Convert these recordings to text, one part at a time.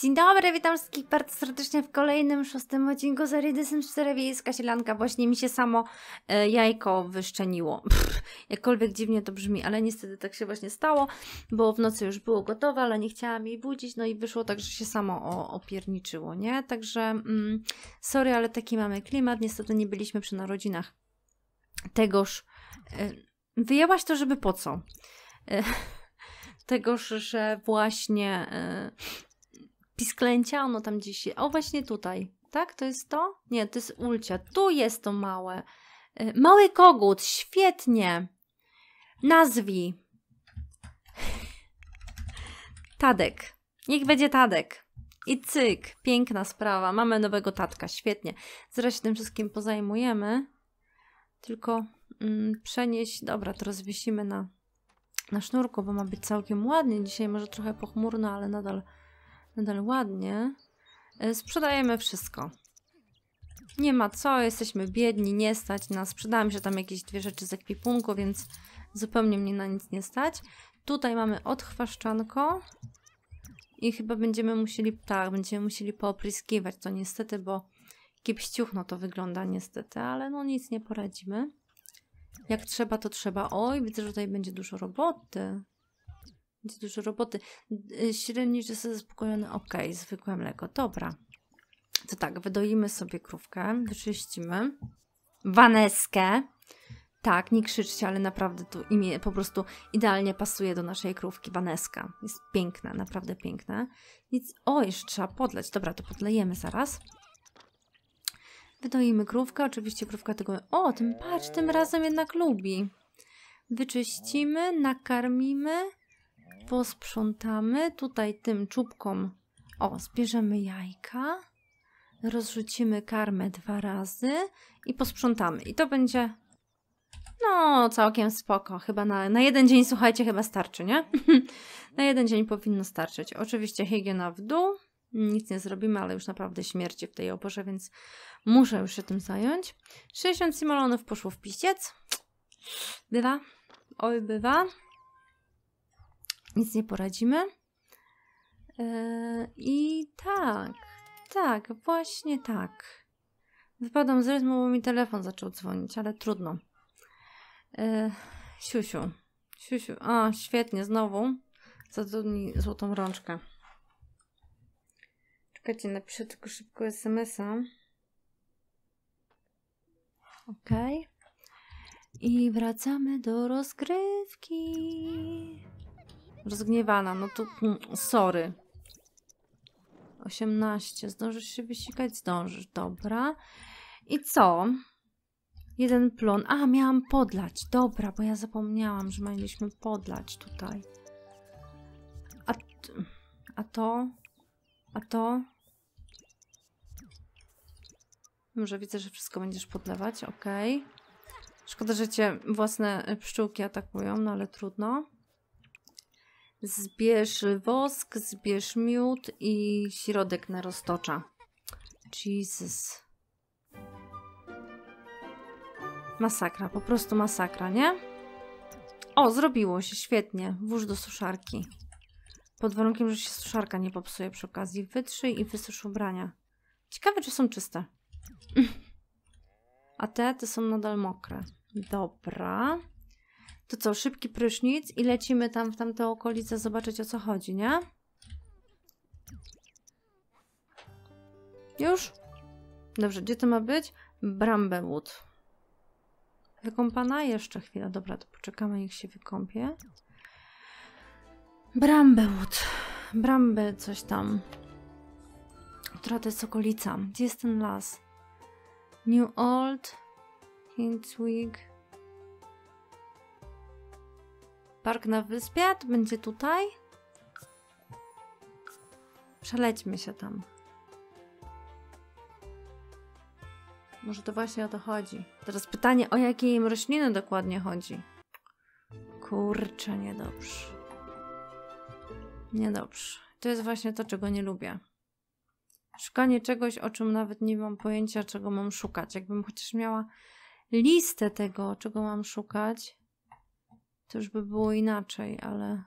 Dzień dobry, witam wszystkich bardzo serdecznie w kolejnym szóstym odcinku serii The 4 Wiejska Sielanka. Właśnie mi się samo e, jajko wyszczeniło. Pff, jakkolwiek dziwnie to brzmi, ale niestety tak się właśnie stało, bo w nocy już było gotowe, ale nie chciałam jej budzić, no i wyszło tak, że się samo o, opierniczyło, nie? Także mm, sorry, ale taki mamy klimat. Niestety nie byliśmy przy narodzinach tegoż... E, wyjęłaś to, żeby po co? E, tegoż, że właśnie e, pisklęcia, ono tam gdzieś, o właśnie tutaj, tak? To jest to? Nie, to jest ulcia, tu jest to małe. E, mały kogut, świetnie. Nazwij. Tadek. Niech będzie Tadek. I cyk, piękna sprawa. Mamy nowego tatka, świetnie. Zresztą się tym wszystkim pozajmujemy. Tylko mm, przenieść. Dobra, to rozwiesimy na, na sznurku, bo ma być całkiem ładnie. Dzisiaj może trochę pochmurno, ale nadal nadal ładnie. E, sprzedajemy wszystko. Nie ma co, jesteśmy biedni, nie stać nas. Sprzedałam się tam jakieś dwie rzeczy z ekwipunku, więc zupełnie mnie na nic nie stać. Tutaj mamy odchwaszczanko i chyba będziemy musieli, tak, będziemy musieli poopryskiwać to niestety, bo kiepściuchno to wygląda niestety, ale no nic nie poradzimy. Jak trzeba, to trzeba. Oj, widzę, że tutaj będzie dużo roboty będzie dużo roboty. Y, Średniczy zaspokojony, ok, zwykłe mleko, dobra. To tak, wydoimy sobie krówkę, wyczyścimy. Waneskę. Tak, nie krzyczcie, ale naprawdę to imię po prostu idealnie pasuje do naszej krówki Waneska. Jest piękna, naprawdę piękna. Nic, o, jeszcze trzeba podleć. Dobra, to podlejemy zaraz. Wydoimy krówkę, oczywiście krówka tego... O, tym patrz, tym razem jednak lubi. Wyczyścimy, nakarmimy, posprzątamy. Tutaj tym czubkom, o, zbierzemy jajka, rozrzucimy karmę dwa razy i posprzątamy. I to będzie, no, całkiem spoko. Chyba na, na jeden dzień, słuchajcie, chyba starczy, nie? na jeden dzień powinno starczyć. Oczywiście higiena w dół. Nic nie zrobimy, ale już naprawdę śmierci w tej oporze, więc muszę już się tym zająć. 60 simolonów poszło w piściec. Bywa. Oj, bywa nic nie poradzimy. Yy, I tak, tak, właśnie tak. wypadam z rytmu, bo mi telefon zaczął dzwonić, ale trudno. Yy, siusiu, siusiu, a świetnie, znowu zatrudni złotą rączkę. Czekajcie, napiszę tylko szybko SMS-a. I wracamy do rozgrywki. Rozgniewana, no to mm, sorry. 18. Zdążysz się wysikać? Zdążysz, dobra. I co? Jeden plon. A, miałam podlać. Dobra, bo ja zapomniałam, że mieliśmy podlać tutaj. A, a to? A to? Może widzę, że wszystko będziesz podlewać, ok. Szkoda, że cię własne y, pszczółki atakują, no ale trudno. Zbierz wosk, zbierz miód i środek na roztocza. Jesus. Masakra, po prostu masakra, nie? O, zrobiło się, świetnie. Włóż do suszarki. Pod warunkiem, że się suszarka nie popsuje przy okazji. Wytrzyj i wysusz ubrania. Ciekawe, czy są czyste. A te, te są nadal mokre. Dobra. To co, szybki prysznic i lecimy tam w tamte okolice zobaczyć o co chodzi, nie? Już? Dobrze, gdzie to ma być? Brambewood. Wykąpana? Jeszcze chwila. Dobra, to poczekamy, niech się wykąpie. Brambewood. Bramby coś tam. Która to jest okolica? Gdzie jest ten las? New Old, Hintswig... Park na wyspie? To będzie tutaj? Przelećmy się tam. Może to właśnie o to chodzi. Teraz pytanie, o jakie im rośliny dokładnie chodzi? Kurczę, niedobrze. Niedobrze. To jest właśnie to, czego nie lubię. Szukanie czegoś, o czym nawet nie mam pojęcia, czego mam szukać. Jakbym chociaż miała listę tego, czego mam szukać, to już by było inaczej, ale...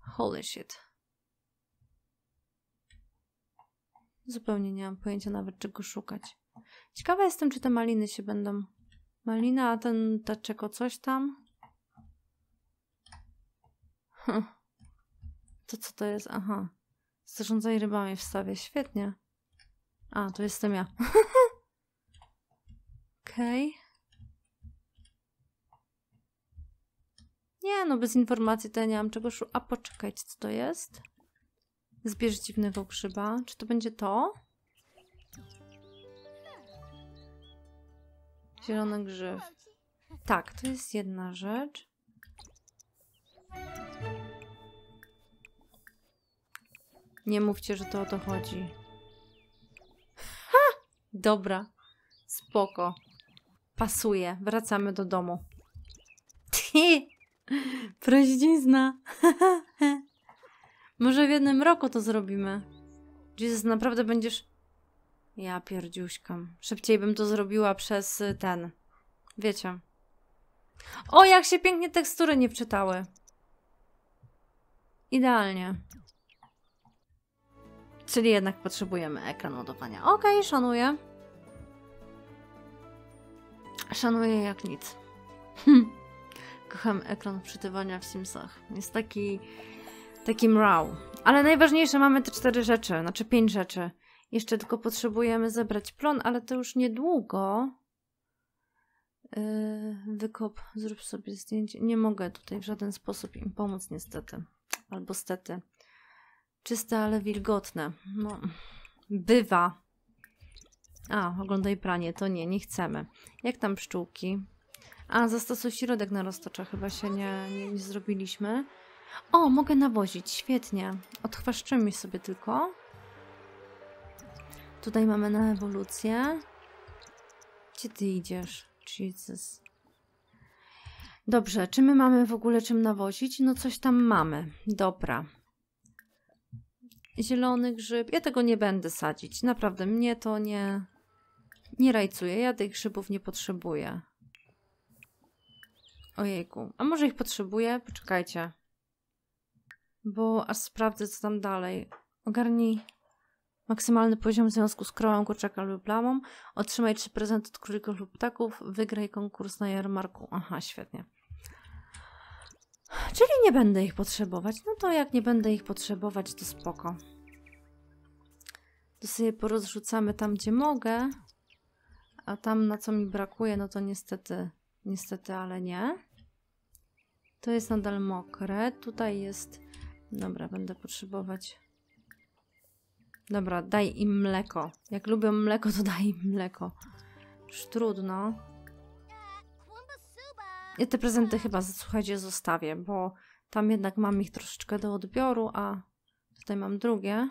Holy shit. Zupełnie nie mam pojęcia nawet czego szukać. Ciekawa jestem, czy te maliny się będą... Malina, a ten taczeko coś tam? Hm. To co to jest? Aha. Zarządzaj rybami wstawię. Świetnie. A, to jestem ja. Okej. Okay. no bez informacji to ja nie mam czego A poczekajcie, co to jest? Zbierz dziwnego grzyba. Czy to będzie to? Zielony grzyb. Tak, to jest jedna rzecz. Nie mówcie, że to o to chodzi. Ha! Dobra. Spoko. Pasuje. Wracamy do domu. Proździzna. Może w jednym roku to zrobimy. Jezus, naprawdę będziesz... Ja pierdziuśkam. Szybciej bym to zrobiła przez y, ten. Wiecie. O, jak się pięknie tekstury nie wczytały. Idealnie. Czyli jednak potrzebujemy ekran ładowania. Okej, okay, szanuję. Szanuję jak nic. kocham ekran wczytywania w Simsach. Jest taki, taki raw. Ale najważniejsze mamy te cztery rzeczy, znaczy pięć rzeczy. Jeszcze tylko potrzebujemy zebrać plon, ale to już niedługo. Yy, wykop, zrób sobie zdjęcie. Nie mogę tutaj w żaden sposób im pomóc, niestety. Albo stety. Czyste, ale wilgotne. No, bywa. A, oglądaj pranie, to nie, nie chcemy. Jak tam pszczółki? A zastosuj środek na roztocza chyba się nie, nie, nie zrobiliśmy. O, mogę nawozić, świetnie. Odchwaszczymy sobie tylko. Tutaj mamy na ewolucję. Gdzie ty idziesz? Jesus. Dobrze, czy my mamy w ogóle czym nawozić? No coś tam mamy. Dobra. Zielony grzyb. Ja tego nie będę sadzić. Naprawdę, mnie to nie... Nie rajcuje. Ja tych grzybów nie potrzebuję. Ojejku, a może ich potrzebuję? Poczekajcie. Bo aż sprawdzę, co tam dalej. Ogarnij maksymalny poziom w związku z krową kurczaka lub plamą. Otrzymaj trzy prezenty od królików lub ptaków. Wygraj konkurs na jarmarku. Aha, świetnie. Czyli nie będę ich potrzebować. No to jak nie będę ich potrzebować, to spoko. To sobie porozrzucamy tam, gdzie mogę. A tam, na co mi brakuje, no to niestety Niestety, ale nie. To jest nadal mokre. Tutaj jest... Dobra, będę potrzebować... Dobra, daj im mleko. Jak lubią mleko, to daj im mleko. Już trudno. Ja te prezenty chyba, słuchajcie, zostawię, bo tam jednak mam ich troszeczkę do odbioru, a tutaj mam drugie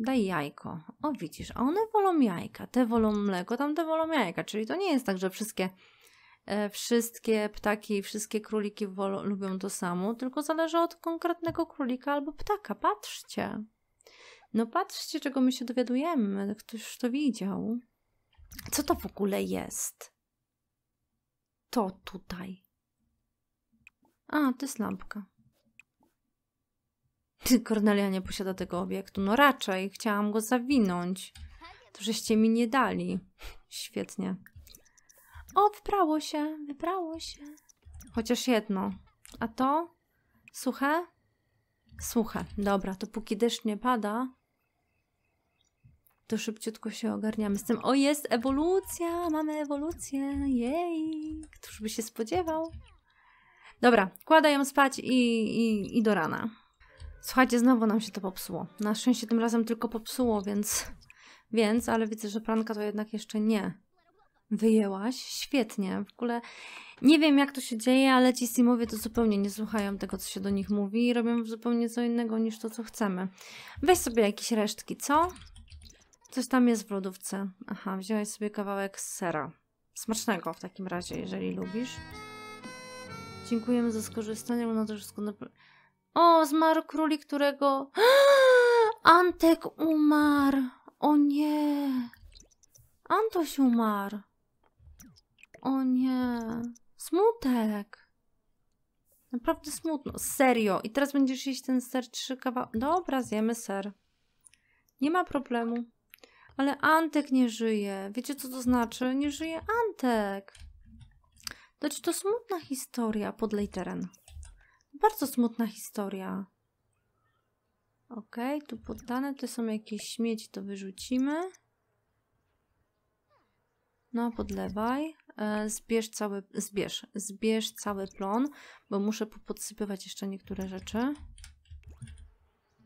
daj jajko. O widzisz, a one wolą jajka, te wolą mleko, tamte wolą jajka, czyli to nie jest tak, że wszystkie e, wszystkie ptaki i wszystkie króliki wolą, lubią to samo, tylko zależy od konkretnego królika albo ptaka. Patrzcie. No patrzcie, czego my się dowiadujemy. Ktoś to widział. Co to w ogóle jest? To tutaj. A, to jest lampka. Kornelia nie posiada tego obiektu. No raczej, chciałam go zawinąć. To żeście mi nie dali. Świetnie. O, wyprało się, wyprało się. Chociaż jedno. A to? Suche? Suche. Dobra, to póki deszcz nie pada, to szybciutko się ogarniamy z tym. O, jest ewolucja! Mamy ewolucję! Jej! Któż by się spodziewał? Dobra, kładę ją spać i, i, i do rana. Słuchajcie, znowu nam się to popsuło. Na szczęście tym razem tylko popsuło, więc... Więc, ale widzę, że pranka to jednak jeszcze nie. Wyjęłaś? Świetnie. W ogóle nie wiem, jak to się dzieje, ale ci Steamowie to zupełnie nie słuchają tego, co się do nich mówi i robią zupełnie co innego niż to, co chcemy. Weź sobie jakieś resztki, co? Coś tam jest w lodówce. Aha, wziąłeś sobie kawałek sera. Smacznego w takim razie, jeżeli lubisz. Dziękujemy za skorzystanie, bo na to wszystko... O, zmarł królik, którego. Antek umarł! O nie! Antoś umarł! O nie! Smutek! Naprawdę smutno. Serio. I teraz będziesz jeść ten ser trzy kawałki. Dobra, zjemy ser. Nie ma problemu. Ale Antek nie żyje. Wiecie co to znaczy? Nie żyje Antek. Znaczy to smutna historia. Podlej teren bardzo smutna historia. Ok, tu poddane, to są jakieś śmieci, to wyrzucimy. No, podlewaj. E, zbierz cały, zbierz, zbierz cały plon, bo muszę podsypywać jeszcze niektóre rzeczy.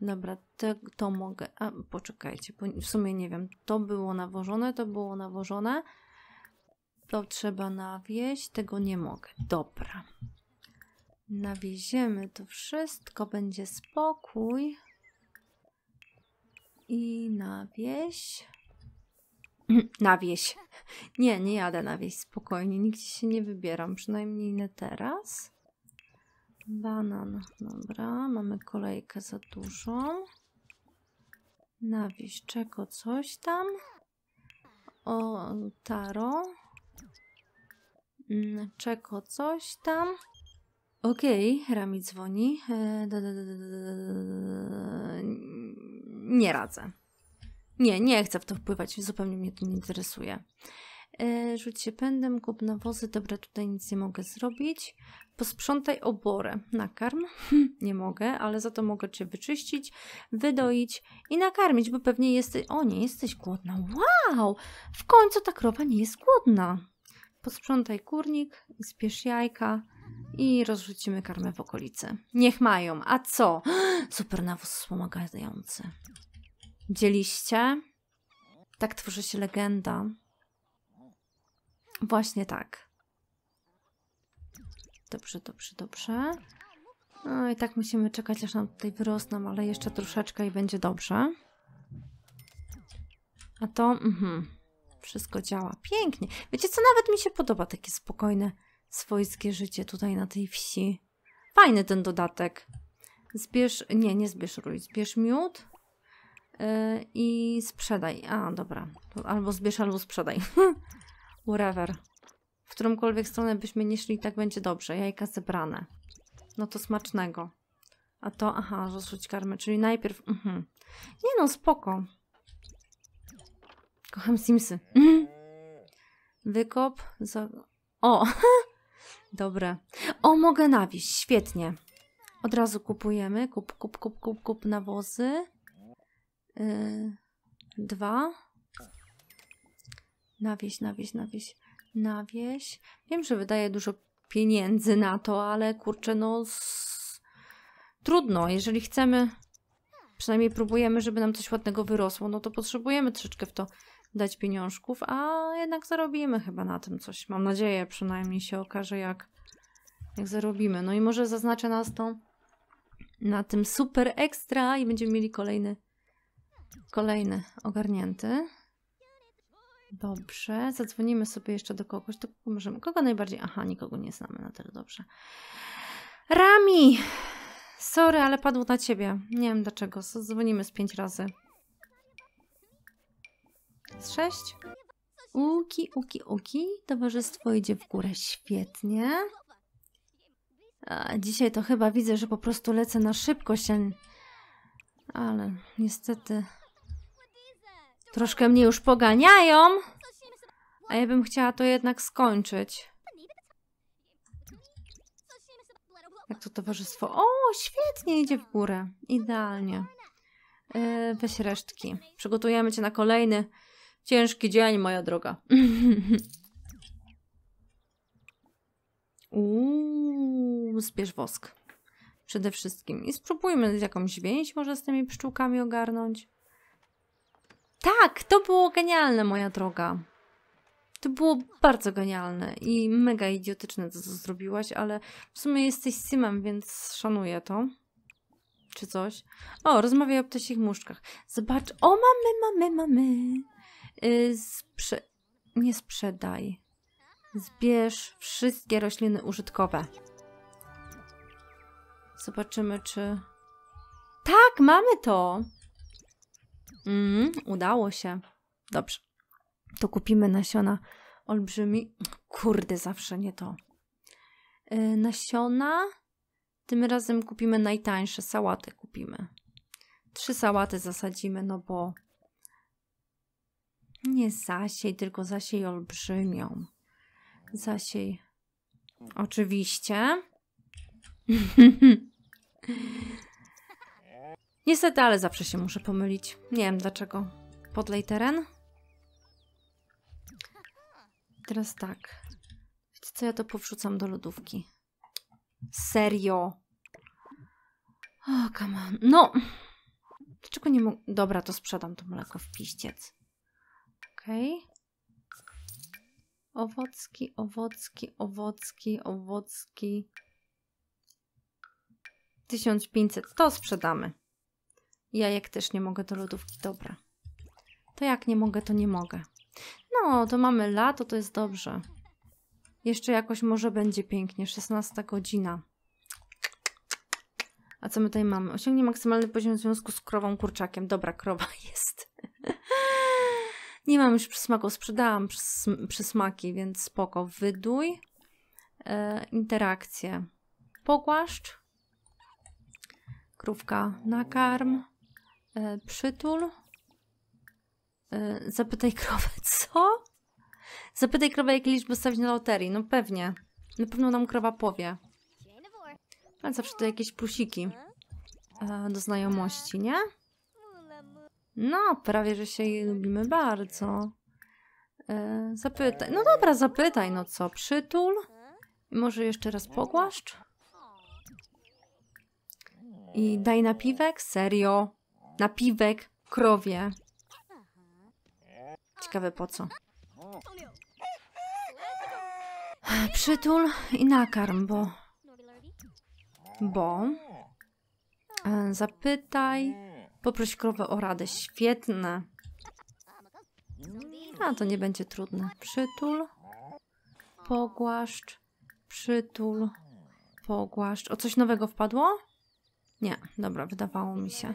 Dobra, te, to mogę. A, poczekajcie, w sumie nie wiem. To było nawożone, to było nawożone. To trzeba nawieść, tego nie mogę. Dobra nawieziemy to wszystko, będzie spokój. I nawieź. nawieź. Nie, nie jadę na wieś spokojnie. Nigdzie się nie wybieram, przynajmniej nie teraz. Banan, dobra. Mamy kolejkę za dużą. nawieś, czego coś tam. O, taro. Mm, Czeko coś tam. Okej, okay, Rami dzwoni. E, nie radzę. Nie, nie chcę w to wpływać, zupełnie mnie to nie interesuje. E, rzuć się pędem, kup nawozy, dobra, tutaj nic nie mogę zrobić. Posprzątaj oborę, nakarm, hm, nie mogę, ale za to mogę Cię wyczyścić, wydoić i nakarmić, bo pewnie jesteś, o nie, jesteś głodna, wow, w końcu ta krowa nie jest głodna. Posprzątaj kurnik, zbierz jajka, i rozrzucimy karmę w okolicy. Niech mają. A co? Super nawóz wspomagający. Dzieliście? Tak tworzy się legenda. Właśnie tak. Dobrze, dobrze, dobrze. No i tak musimy czekać, aż nam tutaj wyrosną, ale jeszcze troszeczkę i będzie dobrze. A to... Mhm. Wszystko działa. Pięknie. Wiecie co? Nawet mi się podoba takie spokojne swojskie życie tutaj na tej wsi. Fajny ten dodatek. Zbierz, nie, nie zbierz rój, zbierz miód yy, i sprzedaj. A, dobra. Albo zbierz, albo sprzedaj. Whatever. W którąkolwiek stronę byśmy nie szli, tak będzie dobrze. Jajka zebrane. No to smacznego. A to, aha, rozrzuć karmę, czyli najpierw... Uh mhm. -huh. Nie no, spoko. Kocham Simsy. Mhm. Wykop... Za... O! Dobra. O, mogę nawieść, świetnie. Od razu kupujemy. Kup, kup, kup, kup, kup nawozy. Yy, dwa. Nawieść, nawieść, nawieść, nawieść. Wiem, że wydaje dużo pieniędzy na to, ale kurczę, no trudno. Jeżeli chcemy, przynajmniej próbujemy, żeby nam coś ładnego wyrosło, no to potrzebujemy troszeczkę w to dać pieniążków, a jednak zarobimy chyba na tym coś. Mam nadzieję, przynajmniej się okaże, jak, jak zarobimy. No i może zaznaczę nas to na tym super ekstra i będziemy mieli kolejny, kolejny ogarnięty. Dobrze, zadzwonimy sobie jeszcze do kogoś. Do kogo możemy? Kogo najbardziej? Aha, nikogo nie znamy na tyle dobrze. Rami! Sorry, ale padło na ciebie. Nie wiem dlaczego. zadzwonimy z pięć razy z sześć. Uki, uki, uki. Towarzystwo idzie w górę świetnie. A dzisiaj to chyba widzę, że po prostu lecę na szybkość, ale niestety troszkę mnie już poganiają, a ja bym chciała to jednak skończyć. Jak to towarzystwo? O, świetnie idzie w górę. Idealnie. Yy, weź resztki. Przygotujemy cię na kolejny Ciężki dzień, moja droga. Uuu, zbierz wosk. Przede wszystkim. I spróbujmy jakąś więź może z tymi pszczółkami ogarnąć. Tak, to było genialne, moja droga. To było bardzo genialne i mega idiotyczne to, co zrobiłaś, ale w sumie jesteś Simem, więc szanuję to. Czy coś? O, rozmawiaj o ptasich muszkach. Zobacz. O, mamy, mamy, mamy. Y, sprze nie sprzedaj. Zbierz wszystkie rośliny użytkowe. Zobaczymy, czy... Tak, mamy to! Mm, udało się. Dobrze. To kupimy nasiona olbrzymi... Kurde, zawsze nie to. Yy, nasiona... Tym razem kupimy najtańsze, sałaty kupimy. Trzy sałaty zasadzimy, no bo nie zasiej, tylko zasiej olbrzymią. Zasiej. Oczywiście. Niestety, ale zawsze się muszę pomylić. Nie wiem dlaczego. Podlej teren. Teraz tak. Wiecie co, ja to powrzucam do lodówki. Serio. O, oh, come on. No. Dlaczego nie mogę... Dobra, to sprzedam to mleko w piściec. Okej. Okay. Owocki, owocki, owocki, owocki. 1500. To sprzedamy. Ja jak też nie mogę do lodówki. Dobra. To jak nie mogę, to nie mogę. No, to mamy lato, to jest dobrze. Jeszcze jakoś może będzie pięknie. 16 godzina. A co my tutaj mamy? Osiągnie maksymalny poziom w związku z krową kurczakiem. Dobra, krowa jest. Nie mam już przysmaku, sprzedałam przys przysmaki, więc spoko. Wydój. E, interakcje. Pogłaszcz. Krówka nakarm. E, przytul. E, zapytaj krowę, co? Zapytaj krowę, jakie liczby stawić na loterii. No pewnie. Na pewno nam krowa powie. Ale zawsze to jakieś plusiki e, do znajomości, nie? No, prawie, że się jej lubimy bardzo. E, zapytaj. No dobra, zapytaj, no co? Przytul? Może jeszcze raz pogłaszcz? I daj napiwek? Serio? Napiwek krowie. Ciekawe po co. Przytul i nakarm, bo... Bo... E, zapytaj... Poproś krowę o radę. Świetne. A, to nie będzie trudne. Przytul. Pogłaszcz. Przytul. Pogłaszcz. O, coś nowego wpadło? Nie, dobra, wydawało mi się.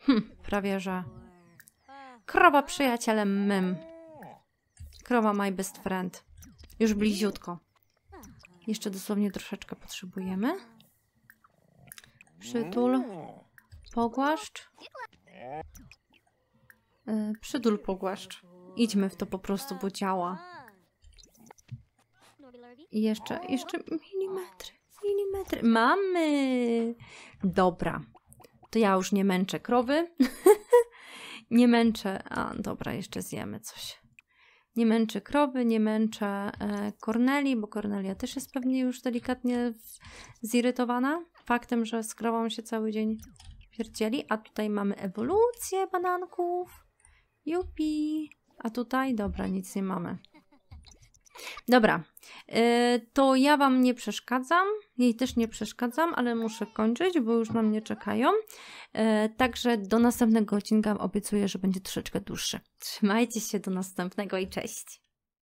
Hm, prawie że. Krowa przyjacielem mym. Krowa my best friend. Już bliziutko. Jeszcze dosłownie troszeczkę potrzebujemy. Przytul. Pogłaszcz. Yy, przydul pogłaszcz. Idźmy w to po prostu, bo działa. I jeszcze, jeszcze milimetry, milimetry. Mamy! Dobra. To ja już nie męczę krowy. nie męczę... A, dobra, jeszcze zjemy coś. Nie męczę krowy, nie męczę Korneli, e, bo Kornelia też jest pewnie już delikatnie zirytowana faktem, że z krową się cały dzień pierdzieli. A tutaj mamy ewolucję bananków. Jupi. A tutaj, dobra, nic nie mamy. Dobra, y, to ja Wam nie przeszkadzam, jej też nie przeszkadzam, ale muszę kończyć, bo już na mnie czekają. Y, także do następnego odcinka obiecuję, że będzie troszeczkę dłuższy. Trzymajcie się, do następnego i cześć!